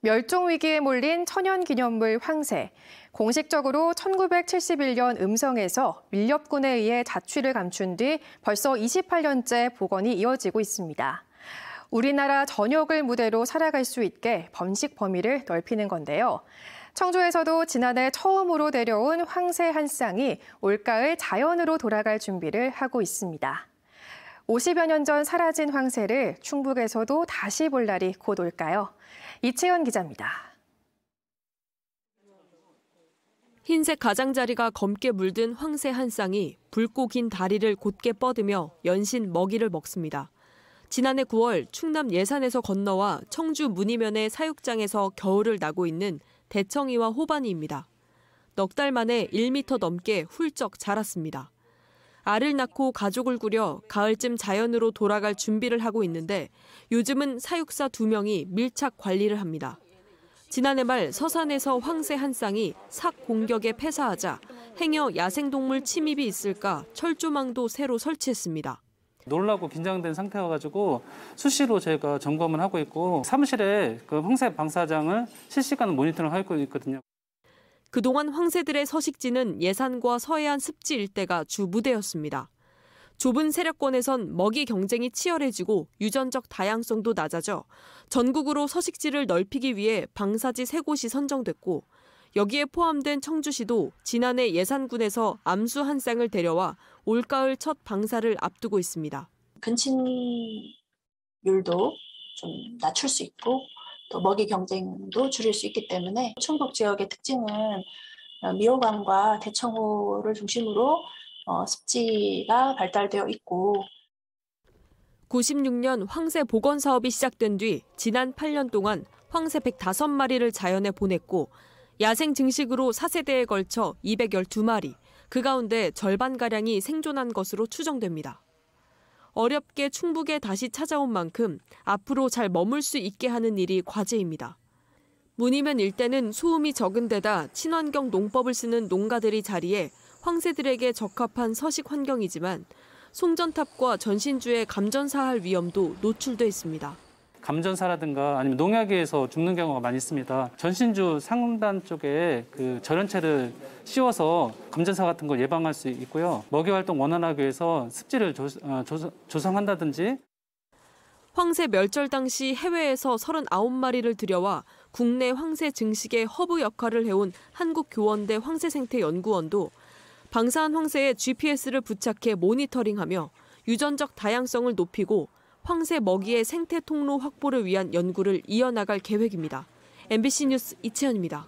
멸종 위기에 몰린 천연기념물 황새. 공식적으로 1971년 음성에서 밀렵군에 의해 자취를 감춘 뒤 벌써 28년째 복원이 이어지고 있습니다. 우리나라 전역을 무대로 살아갈 수 있게 범식 범위를 넓히는 건데요. 청주에서도 지난해 처음으로 데려온 황새 한 쌍이 올가을 자연으로 돌아갈 준비를 하고 있습니다. 50여 년 전 사라진 황새를 충북에서도 다시 볼 날이 곧 올까요? 이채연 기자입니다. 흰색 가장자리가 검게 물든 황새 한 쌍이 붉고 긴 다리를 곧게 뻗으며 연신 먹이를 먹습니다. 지난해 9월 충남 예산에서 건너와 청주 문의면의 사육장에서 겨울을 나고 있는 대청이와 호반이입니다. 넉 달 만에 1m 넘게 훌쩍 자랐습니다. 알을 낳고 가족을 꾸려 가을쯤 자연으로 돌아갈 준비를 하고 있는데 요즘은 사육사 두 명이 밀착 관리를 합니다. 지난해 말 서산에서 황새 한 쌍이 삭 공격에 패사하자 행여 야생동물 침입이 있을까 철조망도 새로 설치했습니다. 놀라고 긴장된 상태여 가지고 수시로 저희가 점검을 하고 있고 사무실에 그 황새 방사장을 실시간 모니터링 하고 있거든요. 그동안 황새들의 서식지는 예산과 서해안 습지 일대가 주 무대였습니다. 좁은 세력권에선 먹이 경쟁이 치열해지고 유전적 다양성도 낮아져 전국으로 서식지를 넓히기 위해 방사지 세곳이 선정됐고 여기에 포함된 청주시도 지난해 예산군에서 암수 한 쌍을 데려와 올가을 첫 방사를 앞두고 있습니다. 근친율도 좀 낮출 수 있고 또 먹이 경쟁도 줄일 수 있기 때문에 충북 지역의 특징은 미호강과 대청호를 중심으로 어, 습지가 발달되어 있고 96년 황새 복원 사업이 시작된 뒤 지난 8년 동안 황새 105마리를 자연에 보냈고 야생 증식으로 4세대에 걸쳐 212마리, 그 가운데 절반가량이 생존한 것으로 추정됩니다. 어렵게 충북에 다시 찾아온 만큼 앞으로 잘 머물 수 있게 하는 일이 과제입니다. 문이면 일대는 소음이 적은 데다 친환경 농법을 쓰는 농가들이 자리해 황새들에게 적합한 서식 환경이지만 송전탑과 전신주의 감전사할 위험도 노출돼 있습니다. 감전사라든가 아니면 농약에서 죽는 경우가 많이 있습니다. 전신주 상단 쪽에 그 절연체를 씌워서 감전사 같은 걸 예방할 수 있고요. 먹이 활동 원활하기 위해서 습지를 조, 어, 조, 조성한다든지 황새 멸절 당시 해외에서 39마리를 들여와 국내 황새 증식의 허브 역할을 해온 한국교원대 황새생태연구원도 방사한 황새에 GPS를 부착해 모니터링하며 유전적 다양성을 높이고 황새 먹이의 생태 통로 확보를 위한 연구를 이어나갈 계획입니다. MBC 뉴스 이채연입니다.